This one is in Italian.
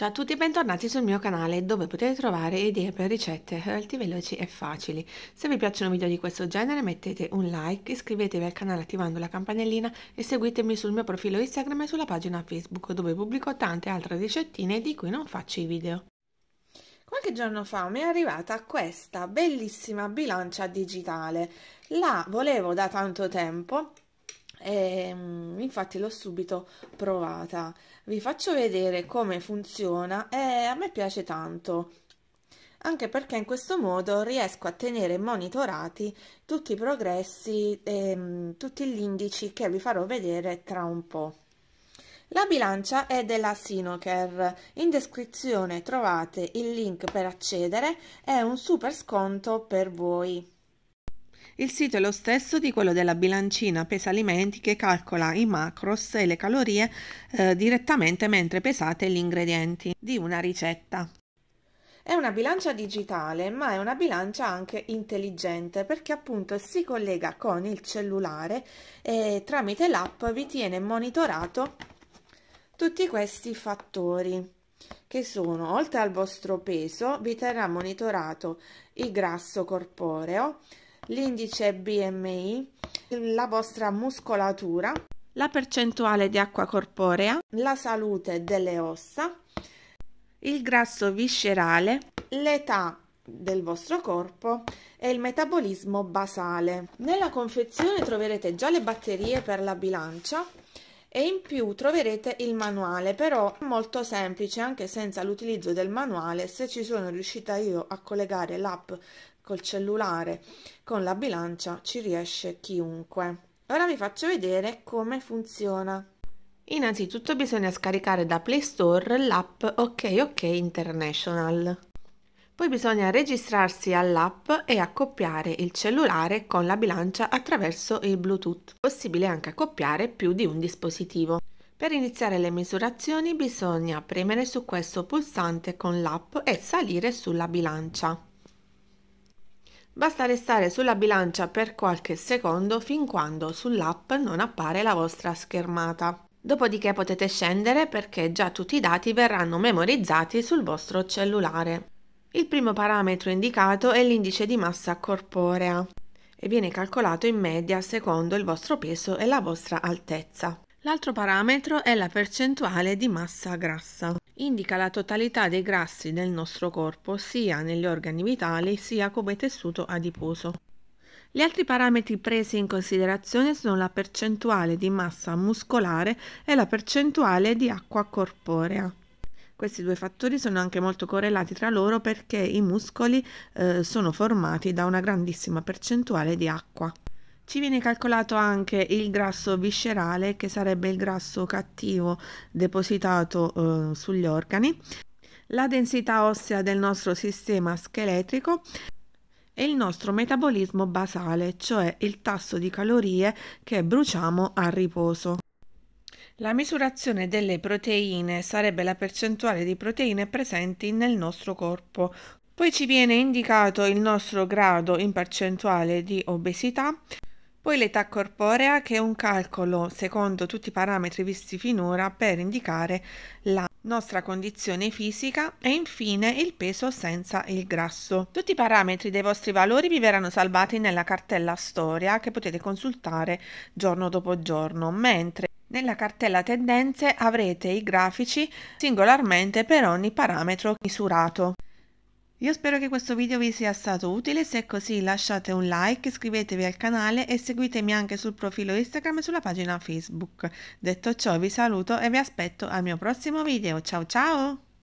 Ciao a tutti e bentornati sul mio canale dove potete trovare idee per ricette healthy, veloci e facili. Se vi piacciono video di questo genere mettete un like, iscrivetevi al canale attivando la campanellina e seguitemi sul mio profilo Instagram e sulla pagina Facebook dove pubblico tante altre ricettine di cui non faccio i video. Qualche giorno fa mi è arrivata questa bellissima bilancia digitale. La volevo da tanto tempo e, ehm, infatti l'ho subito provata. Vi faccio vedere come funziona e a me piace tanto, anche perché in questo modo riesco a tenere monitorati tutti i progressi e ehm, tutti gli indici che vi farò vedere tra un po'. La bilancia è della Sinocare, in descrizione trovate il link per accedere è un super sconto per voi. Il sito è lo stesso di quello della bilancina pesa alimenti che calcola i macros e le calorie eh, direttamente mentre pesate gli ingredienti di una ricetta. È una bilancia digitale, ma è una bilancia anche intelligente perché appunto si collega con il cellulare e tramite l'app vi tiene monitorato tutti questi fattori che sono oltre al vostro peso vi terrà monitorato il grasso corporeo, l'indice BMI, la vostra muscolatura, la percentuale di acqua corporea, la salute delle ossa, il grasso viscerale, l'età del vostro corpo e il metabolismo basale. Nella confezione troverete già le batterie per la bilancia e in più troverete il manuale, però molto semplice anche senza l'utilizzo del manuale, se ci sono riuscita io a collegare l'app col cellulare, con la bilancia ci riesce chiunque. Ora vi faccio vedere come funziona. Innanzitutto bisogna scaricare da Play Store l'app OK OK International. Poi bisogna registrarsi all'app e accoppiare il cellulare con la bilancia attraverso il Bluetooth. Possibile anche accoppiare più di un dispositivo. Per iniziare le misurazioni bisogna premere su questo pulsante con l'app e salire sulla bilancia. Basta restare sulla bilancia per qualche secondo fin quando sull'app non appare la vostra schermata. Dopodiché potete scendere perché già tutti i dati verranno memorizzati sul vostro cellulare. Il primo parametro indicato è l'indice di massa corporea e viene calcolato in media secondo il vostro peso e la vostra altezza. L'altro parametro è la percentuale di massa grassa indica la totalità dei grassi del nostro corpo sia negli organi vitali sia come tessuto adiposo. Gli altri parametri presi in considerazione sono la percentuale di massa muscolare e la percentuale di acqua corporea. Questi due fattori sono anche molto correlati tra loro perché i muscoli eh, sono formati da una grandissima percentuale di acqua. Ci viene calcolato anche il grasso viscerale, che sarebbe il grasso cattivo depositato eh, sugli organi, la densità ossea del nostro sistema scheletrico e il nostro metabolismo basale, cioè il tasso di calorie che bruciamo a riposo. La misurazione delle proteine sarebbe la percentuale di proteine presenti nel nostro corpo. Poi ci viene indicato il nostro grado in percentuale di obesità, poi l'età corporea che è un calcolo secondo tutti i parametri visti finora per indicare la nostra condizione fisica e infine il peso senza il grasso. Tutti i parametri dei vostri valori vi verranno salvati nella cartella storia che potete consultare giorno dopo giorno, mentre nella cartella tendenze avrete i grafici singolarmente per ogni parametro misurato. Io spero che questo video vi sia stato utile, se è così lasciate un like, iscrivetevi al canale e seguitemi anche sul profilo Instagram e sulla pagina Facebook. Detto ciò vi saluto e vi aspetto al mio prossimo video, ciao ciao!